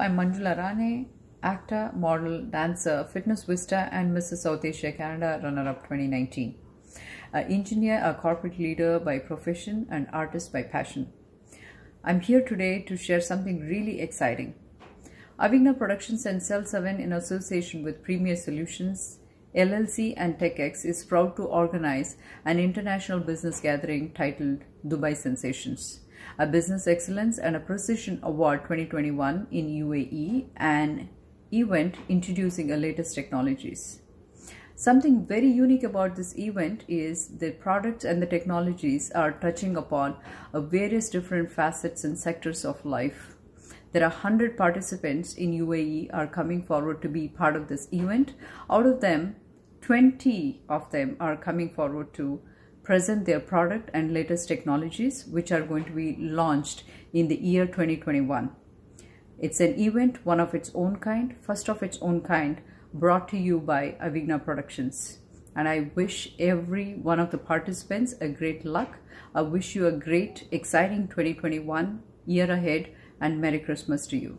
I'm Manjula Rane, actor, model, dancer, fitness vista, and Mrs. South Asia Canada runner up 2019. An engineer, a corporate leader by profession, and artist by passion. I'm here today to share something really exciting. Avigna Productions and Cell 7 in association with Premier Solutions, LLC and TechX is proud to organize an international business gathering titled Dubai Sensations a Business Excellence and a Precision Award 2021 in UAE, an event introducing the latest technologies. Something very unique about this event is the products and the technologies are touching upon various different facets and sectors of life. There are 100 participants in UAE are coming forward to be part of this event. Out of them, 20 of them are coming forward to present their product and latest technologies which are going to be launched in the year 2021. It's an event, one of its own kind, first of its own kind, brought to you by Avigna Productions. And I wish every one of the participants a great luck. I wish you a great, exciting 2021 year ahead and Merry Christmas to you.